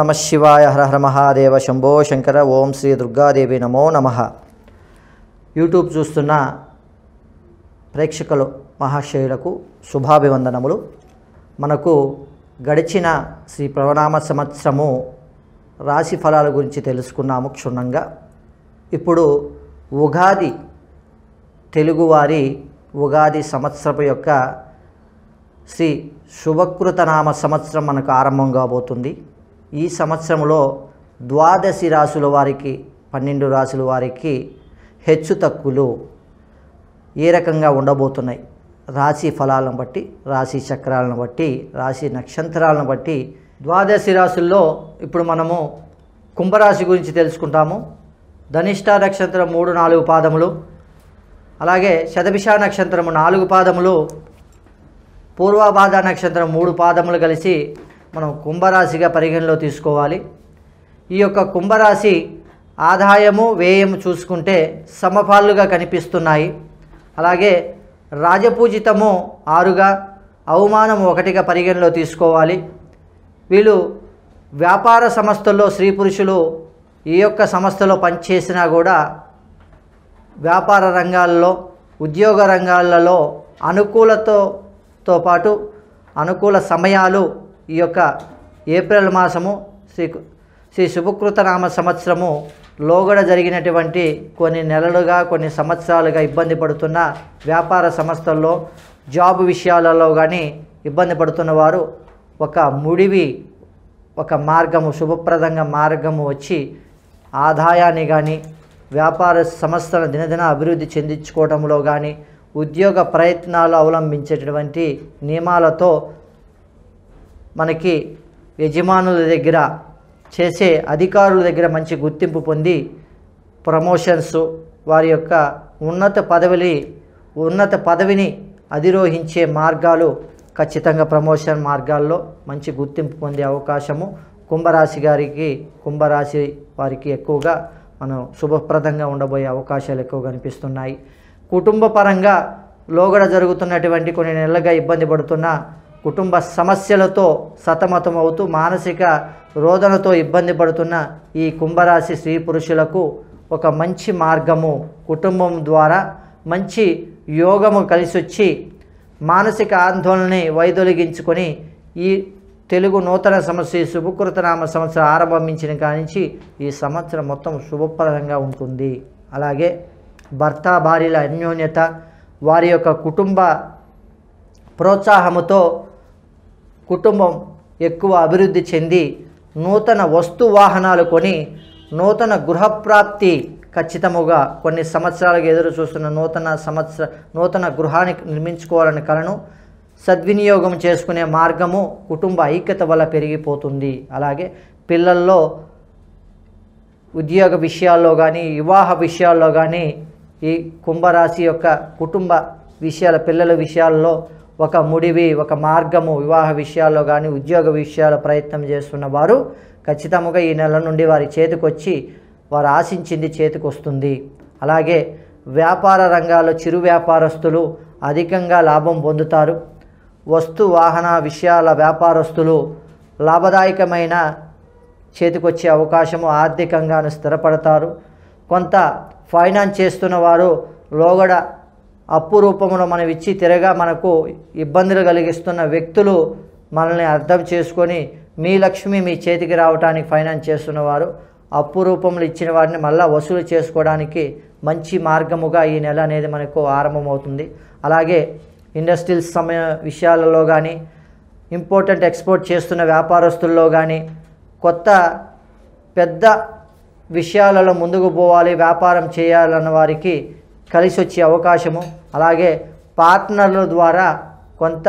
నమ శివాయ హర హర మహాదేవ శంభో శంకర ఓం శ్రీ దుర్గాదేవి నమో నమ యూట్యూబ్ చూస్తున్న ప్రేక్షకులు మహాశయులకు శుభాభివందనములు మనకు గడిచిన శ్రీ ప్రవణామ సంవత్సరము రాశి ఫలాల గురించి తెలుసుకున్నాము క్షుణ్ణంగా ఇప్పుడు ఉగాది తెలుగువారి ఉగాది సంవత్సరపు యొక్క శ్రీ శుభకృతనామ సంవత్సరం మనకు ఆరంభం కాబోతుంది ఈ సంవత్సరంలో ద్వాదశి రాసుల వారికి పన్నెండు రాసుల వారికి హెచ్చు తక్కువలు ఏ రకంగా ఉండబోతున్నాయి రాశి ఫలాలను బట్టి రాశి చక్రాలను బట్టి రాశి నక్షత్రాలను బట్టి ద్వాదశి రాశుల్లో ఇప్పుడు మనము కుంభరాశి గురించి తెలుసుకుంటాము ధనిష్ట నక్షత్రం మూడు నాలుగు పాదములు అలాగే శతభిష నక్షత్రము నాలుగు పాదములు పూర్వాబాధ నక్షత్రం మూడు పాదములు కలిసి మనం కుంభరాశిగా పరిగణలో తీసుకోవాలి ఈ యొక్క కుంభరాశి ఆదాయము వ్యయము చూసుకుంటే సమపాలుగా కనిపిస్తున్నాయి అలాగే రాజపూజితము ఆరుగా అవమానం ఒకటిగా పరిగణలో తీసుకోవాలి వీళ్ళు వ్యాపార సంస్థల్లో స్త్రీ పురుషులు ఈ యొక్క సంస్థలో పనిచేసినా కూడా వ్యాపార రంగాల్లో ఉద్యోగ రంగాలలో అనుకూలతతో పాటు అనుకూల సమయాలు ఈ యొక్క ఏప్రిల్ మాసము శ్రీ శ్రీ శుభకృతనామ సంవత్సరము లోగడ జరిగినటువంటి కొన్ని నెలలుగా కొన్ని సంవత్సరాలుగా ఇబ్బంది పడుతున్న వ్యాపార సంస్థల్లో జాబ్ విషయాలలో కానీ ఇబ్బంది పడుతున్న వారు ఒక ముడివి ఒక మార్గము శుభప్రదంగా మార్గము వచ్చి ఆదాయాన్ని కానీ వ్యాపార సంస్థల దినదిన అభివృద్ధి చెందించుకోవడంలో కానీ ఉద్యోగ ప్రయత్నాలు అవలంబించేటటువంటి నియమాలతో మనకి యజమానుల దగ్గర చేసే అధికారుల దగ్గర మంచి గుర్తింపు పొంది ప్రమోషన్స్ వారి యొక్క ఉన్నత పదవిని ఉన్నత పదవిని అధిరోహించే మార్గాలు ఖచ్చితంగా ప్రమోషన్ మార్గాల్లో మంచి గుర్తింపు పొందే అవకాశము కుంభరాశి గారికి కుంభరాశి వారికి ఎక్కువగా మనం శుభప్రదంగా ఉండబోయే అవకాశాలు ఎక్కువ కనిపిస్తున్నాయి కుటుంబ పరంగా లోగడ జరుగుతున్నటువంటి కొన్ని నెలలుగా ఇబ్బంది పడుతున్న కుటుంబ సమస్యలతో సతమతమవుతూ మానసిక రోదనతో ఇబ్బంది పడుతున్న ఈ కుంభరాశి స్త్రీ పురుషులకు ఒక మంచి మార్గము కుటుంబం ద్వారా మంచి యోగము కలిసొచ్చి మానసిక ఆందోళనని వైదొలిగించుకొని ఈ తెలుగు నూతన సమస్య శుభకృతనామ సంవత్సరం ఆరంభించిన కానించి ఈ సంవత్సరం మొత్తం శుభప్రదంగా ఉంటుంది అలాగే భర్త భార్యల అన్యోన్యత వారి యొక్క కుటుంబ ప్రోత్సాహముతో కుటుంబం ఎక్కువ అభివృద్ధి చెంది నూతన వస్తు వాహనాలు కొని నూతన గృహప్రాప్తి ఖచ్చితముగా కొన్ని సంవత్సరాలకు ఎదురు చూస్తున్న నూతన సంవత్సర నూతన గృహాన్ని నిర్మించుకోవాలని కలను సద్వినియోగం చేసుకునే మార్గము కుటుంబ ఐక్యత వల్ల పెరిగిపోతుంది అలాగే పిల్లల్లో ఉద్యోగ విషయాల్లో కానీ వివాహ విషయాల్లో కానీ ఈ కుంభరాశి యొక్క కుటుంబ విషయాల పిల్లల విషయాల్లో ఒక ముడివి ఒక మార్గము వివాహ విషయాల్లో కానీ ఉద్యోగ విషయాల ప్రయత్నం చేస్తున్న వారు ఖచ్చితంగా ఈ నెల నుండి వారి చేతికొచ్చి వారు ఆశించింది చేతికొస్తుంది అలాగే వ్యాపార రంగాల్లో చిరు వ్యాపారస్తులు అధికంగా లాభం పొందుతారు వస్తు వాహన విషయాల వ్యాపారస్తులు లాభదాయకమైన చేతికొచ్చే అవకాశము ఆర్థికంగాను స్థిరపడతారు కొంత ఫైనాన్స్ చేస్తున్న వారు లోగడ అప్పు రూపంలో మనం ఇచ్చి తిరగా మనకు ఇబ్బందులు కలిగిస్తున్న వ్యక్తులు మనల్ని అర్థం చేసుకొని మీ లక్ష్మి మీ చేతికి రావడానికి ఫైనాన్స్ చేస్తున్నవారు అప్పు రూపంలో ఇచ్చిన వారిని మళ్ళీ వసూలు చేసుకోవడానికి మంచి మార్గముగా ఈ నెల అనేది మనకు ఆరంభమవుతుంది అలాగే ఇండస్ట్రియల్ సమయ విషయాలలో కానీ ఇంపార్టెంట్ ఎక్స్పోర్ట్ చేస్తున్న వ్యాపారస్తుల్లో కానీ కొత్త పెద్ద విషయాలలో ముందుకు పోవాలి వ్యాపారం చేయాలన్న వారికి కలిసి వచ్చే అవకాశము అలాగే పార్ట్నర్ల ద్వారా కొంత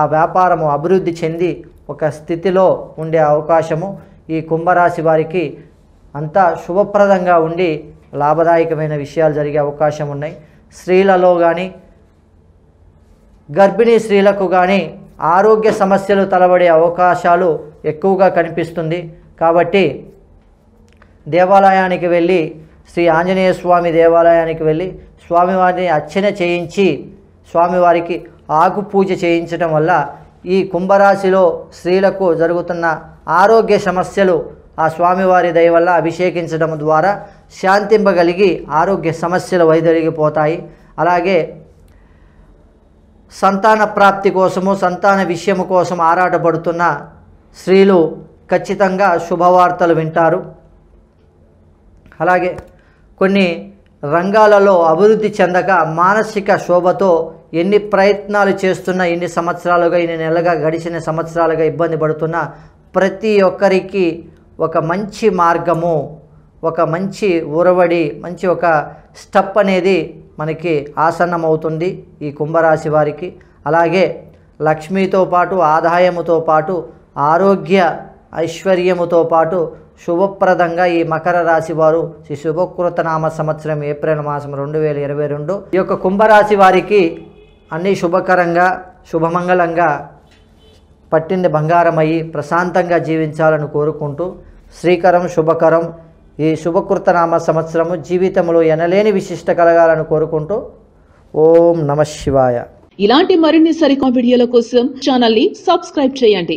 ఆ వ్యాపారము అభివృద్ధి చెంది ఒక స్థితిలో ఉండే అవకాశము ఈ కుంభరాశి వారికి అంతా శుభప్రదంగా ఉండి లాభదాయకమైన విషయాలు జరిగే అవకాశం ఉన్నాయి స్త్రీలలో కానీ గర్భిణీ స్త్రీలకు కానీ ఆరోగ్య సమస్యలు తలబడే అవకాశాలు ఎక్కువగా కనిపిస్తుంది కాబట్టి దేవాలయానికి వెళ్ళి శ్రీ ఆంజనేయ స్వామి దేవాలయానికి వెళ్ళి స్వామివారిని అర్చన చేయించి స్వామివారికి ఆకు పూజ చేయించడం వల్ల ఈ కుంభరాశిలో స్త్రీలకు జరుగుతున్న ఆరోగ్య సమస్యలు ఆ స్వామివారి దయ వల్ల అభిషేకించడం ద్వారా శాంతింపగలిగి ఆరోగ్య సమస్యలు వైదొలిగిపోతాయి అలాగే సంతాన ప్రాప్తి కోసము సంతాన విషయము కోసం ఆరాటపడుతున్న స్త్రీలు ఖచ్చితంగా శుభవార్తలు వింటారు అలాగే కొన్ని రంగాలలో అభివృద్ధి చెందక మానసిక శోభతో ఎన్ని ప్రయత్నాలు చేస్తున్నా ఎన్ని సంవత్సరాలుగా ఎన్ని నెలగా గడిచిన సంవత్సరాలుగా ఇబ్బంది పడుతున్న ప్రతి ఒక్కరికి ఒక మంచి మార్గము ఒక మంచి ఉరవడి మంచి ఒక స్టెప్ అనేది మనకి ఆసన్నమవుతుంది ఈ కుంభరాశి వారికి అలాగే లక్ష్మితో పాటు ఆదాయముతో పాటు ఆరోగ్య ఐశ్వర్యముతో పాటు శుభప్రదంగా ఈ మకర రాశి వారు శ్రీ శుభకృతనామ సంవత్సరం ఏప్రిల్ మాసం రెండు వేల ఇరవై రెండు ఈ యొక్క కుంభరాశి వారికి అన్నీ శుభకరంగా శుభమంగళంగా పట్టింది బంగారమయ్యి ప్రశాంతంగా జీవించాలని కోరుకుంటూ శ్రీకరం శుభకరం ఈ శుభకృతనామ సంవత్సరము జీవితంలో ఎనలేని విశిష్ట కలగాలని కోరుకుంటూ ఓం నమ శివాయ ఇలాంటి మరిన్ని సరికా వీడియోల కోసం ఛానల్ని సబ్స్క్రైబ్ చేయండి